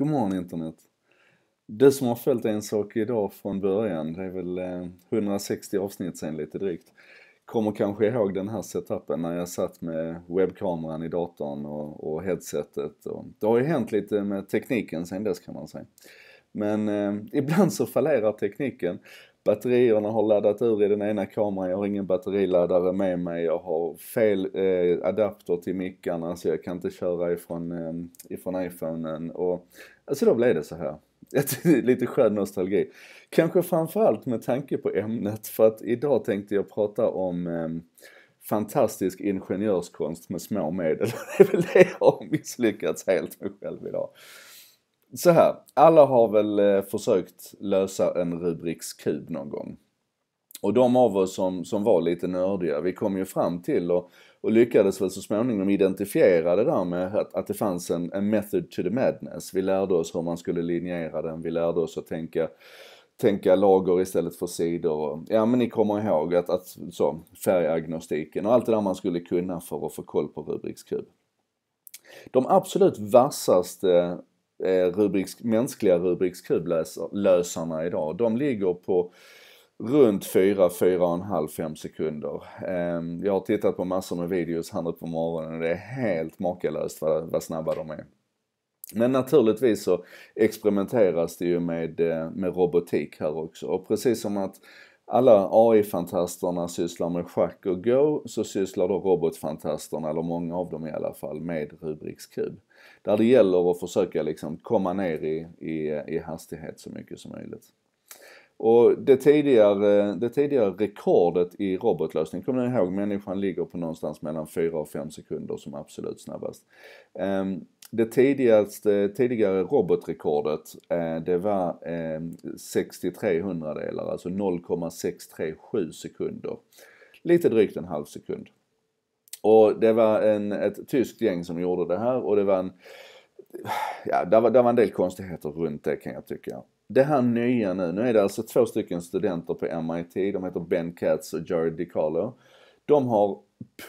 God morgon internet. Du som har följt En sak idag från början, det är väl 160 eh, avsnitt sen lite drygt, kommer kanske ihåg den här setupen när jag satt med webbkameran i datorn och, och headsetet. Och, det har ju hänt lite med tekniken sen dess kan man säga. Men eh, ibland så fallerar tekniken batterierna har laddat ur i den ena kameran, jag har ingen batteriladdare med mig, jag har fel eh, adapter till mickarna så jag kan inte köra ifrån, eh, ifrån iPhonen. Och, alltså då blev det så här. Lite skön nostalgi. Kanske framförallt med tanke på ämnet för att idag tänkte jag prata om eh, fantastisk ingenjörskonst med små medel. det är väl det jag har misslyckats helt med själv idag så här, alla har väl eh, försökt lösa en Rubriks kub någon gång. Och de av oss som, som var lite nördiga, vi kom ju fram till och, och lyckades väl så småningom identifiera det där med att, att det fanns en, en method to the madness. Vi lärde oss hur man skulle linjera den, vi lärde oss att tänka tänka lager istället för sidor. och Ja men ni kommer ihåg att, att så, färgagnostiken och allt det där man skulle kunna för att få koll på Rubriks kub. De absolut vassaste Eh, rubriks, mänskliga rubrikskuvlösarna idag. De ligger på runt 4, 4,5, 5 sekunder. Ehm, jag har tittat på massor med videos här nu på morgonen och det är helt makalöst vad, vad snabba de är. Men naturligtvis så experimenteras det ju med, eh, med robotik här också och precis som att alla AI-fantasterna sysslar med schack och go så sysslar då robotfantasterna, eller många av dem i alla fall, med rubiks kub. Där det gäller att försöka liksom komma ner i, i, i hastighet så mycket som möjligt. Och det tidigare, det tidigare rekordet i robotlösning, kommer ni ihåg, människan ligger på någonstans mellan 4 och 5 sekunder som absolut snabbast. Ehm, det tidigaste, tidigare robotrekordet, eh, det var 63 eh, hundradelar, alltså 0,637 sekunder. Lite drygt en halv sekund. Och det var en, ett tyskt gäng som gjorde det här och det var en, ja, där var, där var en del konstigheter runt det kan jag tycka. Det här nya nu, nu är det alltså två stycken studenter på MIT, de heter Ben Katz och Jared DiCarlo. De har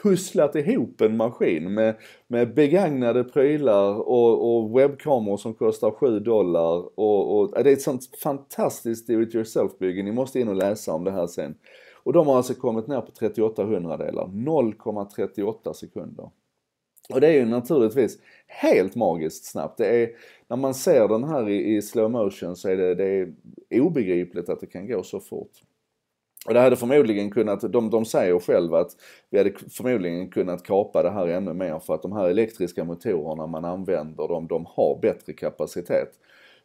pusslat ihop en maskin med, med begagnade prylar och, och webbkameror som kostar 7 dollar. Och, och, det är ett sånt fantastiskt do it yourself bygge. Ni måste in och läsa om det här sen. Och de har alltså kommit ner på 38 hundradelar. 0,38 sekunder. Och det är ju naturligtvis helt magiskt snabbt. Det är, när man ser den här i, i slow motion så är det, det är obegripligt att det kan gå så fort. Och det hade förmodligen kunnat, de, de säger själva att vi hade förmodligen kunnat kapa det här ännu mer för att de här elektriska motorerna man använder, de, de har bättre kapacitet.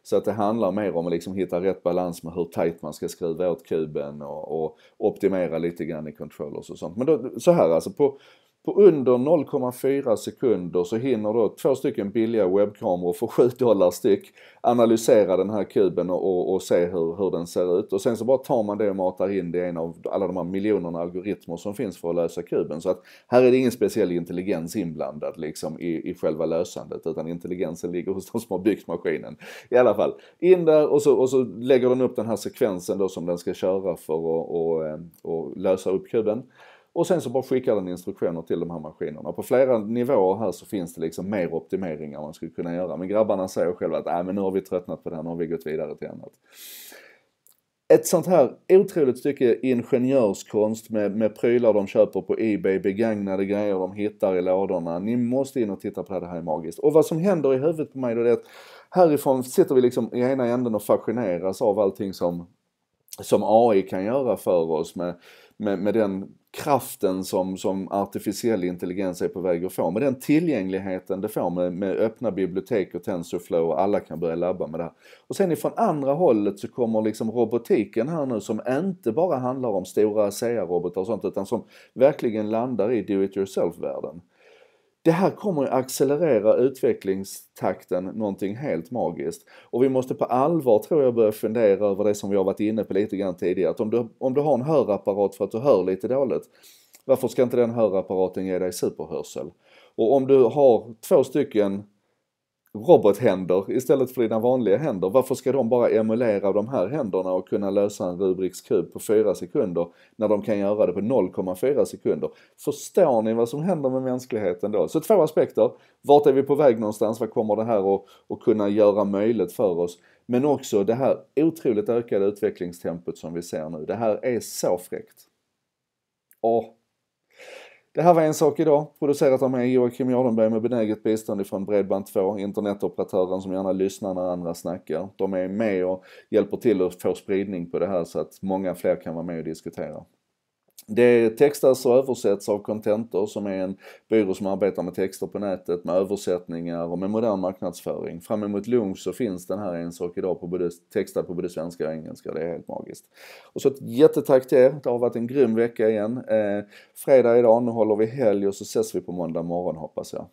Så att det handlar mer om att liksom hitta rätt balans med hur tight man ska skruva åt kuben och, och optimera lite grann i controllers och sånt. Men då, så här alltså, på, på under 0,4 sekunder så hinner då två stycken billiga webbkameror för 7 dollar styck analysera den här kuben och, och se hur, hur den ser ut. Och sen så bara tar man det och matar in det i en av alla de här miljonerna algoritmer som finns för att lösa kuben. Så att här är det ingen speciell intelligens inblandad liksom i, i själva lösandet utan intelligensen ligger hos de som har byggt maskinen. I alla fall, in där och så, och så lägger den upp den här sekvensen då som den ska köra för att och, och lösa upp kuben. Och sen så bara skickar den instruktioner till de här maskinerna. På flera nivåer här så finns det liksom mer optimeringar man skulle kunna göra. Men grabbarna säger själva att äh, men nu har vi tröttnat på det här, nu har vi gått vidare till annat ett sånt här otroligt stycke ingenjörskonst med, med prylar de köper på Ebay, begagnade grejer de hittar i lådorna. Ni måste in och titta på det, här, det här är magiskt. Och vad som händer i huvudet på mig då är att härifrån sitter vi liksom i ena änden och fascineras av allting som, som AI kan göra för oss med med, med den kraften som, som artificiell intelligens är på väg att få, med den tillgängligheten det får med, med öppna bibliotek och TensorFlow och alla kan börja labba med det här. Och sen ifrån andra hållet så kommer liksom robotiken här nu som inte bara handlar om stora ASEA-robotar och sånt utan som verkligen landar i do it yourself-världen. Det här kommer att accelerera utvecklingstakten någonting helt magiskt. Och vi måste på allvar tror jag börja fundera över det som vi har varit inne på lite grann tidigare. Att om du, om du har en hörapparat för att du hör lite dåligt, varför ska inte den hörapparaten ge dig superhörsel? Och om du har två stycken robothänder istället för dina vanliga händer. Varför ska de bara emulera de här händerna och kunna lösa en Rubiks kub på 4 sekunder när de kan göra det på 0,4 sekunder? Förstår ni vad som händer med mänskligheten då? Så två aspekter. Vart är vi på väg någonstans? Vad kommer det här att, att kunna göra möjligt för oss? Men också det här otroligt ökade utvecklingstempot som vi ser nu. Det här är så fräckt. Åh, det här var En sak idag, producerat av mig Joakim Jardenberg med benäget bistånd ifrån Bredband2, internetoperatören som gärna lyssnar när andra snackar. De är med och hjälper till att få spridning på det här så att många fler kan vara med och diskutera. Det textas och översätts av Contentor som är en byrå som arbetar med texter på nätet, med översättningar och med modern marknadsföring. Fram emot lunch så finns den här En sak idag på både, textad på både svenska och engelska. Det är helt magiskt. Och så ett jättetack till er. Det har varit en grym vecka igen. Eh, fredag idag, nu håller vi helg och så ses vi på måndag morgon hoppas jag.